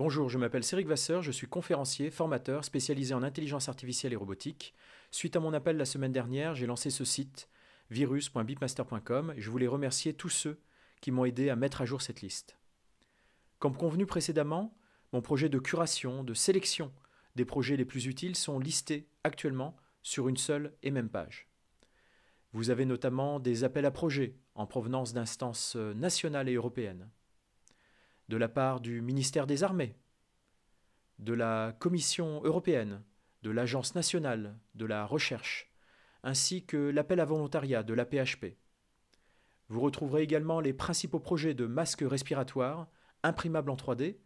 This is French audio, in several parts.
Bonjour, je m'appelle Céric Vasseur, je suis conférencier, formateur, spécialisé en intelligence artificielle et robotique. Suite à mon appel la semaine dernière, j'ai lancé ce site virus.bitmaster.com et je voulais remercier tous ceux qui m'ont aidé à mettre à jour cette liste. Comme convenu précédemment, mon projet de curation, de sélection des projets les plus utiles sont listés actuellement sur une seule et même page. Vous avez notamment des appels à projets en provenance d'instances nationales et européennes de la part du ministère des Armées, de la Commission européenne, de l'Agence nationale de la recherche, ainsi que l'appel à volontariat de l'APHP. Vous retrouverez également les principaux projets de masques respiratoires, imprimables en 3D,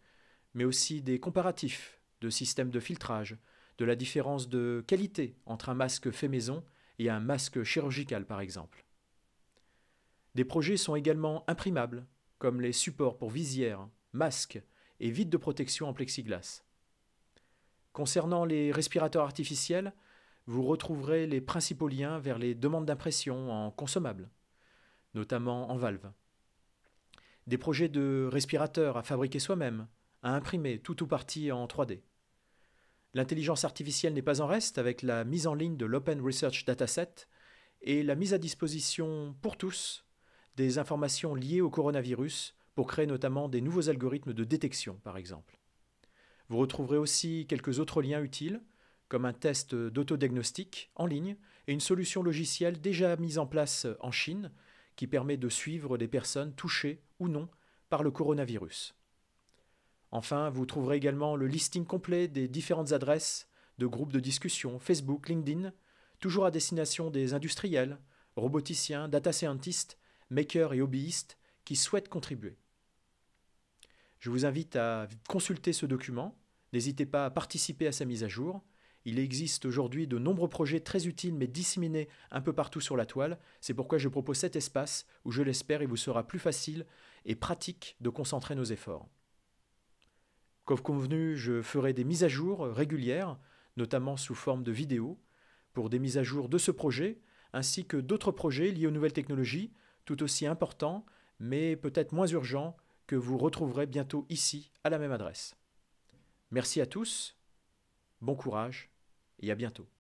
mais aussi des comparatifs de systèmes de filtrage, de la différence de qualité entre un masque fait maison et un masque chirurgical par exemple. Des projets sont également imprimables comme les supports pour visières, masques et vides de protection en plexiglas. Concernant les respirateurs artificiels, vous retrouverez les principaux liens vers les demandes d'impression en consommables, notamment en valve. Des projets de respirateurs à fabriquer soi-même, à imprimer tout ou partie en 3D. L'intelligence artificielle n'est pas en reste avec la mise en ligne de l'Open Research Dataset et la mise à disposition pour tous des informations liées au coronavirus pour créer notamment des nouveaux algorithmes de détection, par exemple. Vous retrouverez aussi quelques autres liens utiles, comme un test d'autodiagnostic en ligne et une solution logicielle déjà mise en place en Chine qui permet de suivre les personnes touchées ou non par le coronavirus. Enfin, vous trouverez également le listing complet des différentes adresses de groupes de discussion Facebook, LinkedIn, toujours à destination des industriels, roboticiens, data scientists makers et hobbyistes qui souhaitent contribuer. Je vous invite à consulter ce document, n'hésitez pas à participer à sa mise à jour. Il existe aujourd'hui de nombreux projets très utiles mais disséminés un peu partout sur la toile, c'est pourquoi je propose cet espace où je l'espère il vous sera plus facile et pratique de concentrer nos efforts. Comme convenu, je ferai des mises à jour régulières, notamment sous forme de vidéos, pour des mises à jour de ce projet, ainsi que d'autres projets liés aux nouvelles technologies, tout aussi important, mais peut-être moins urgent, que vous retrouverez bientôt ici, à la même adresse. Merci à tous, bon courage et à bientôt.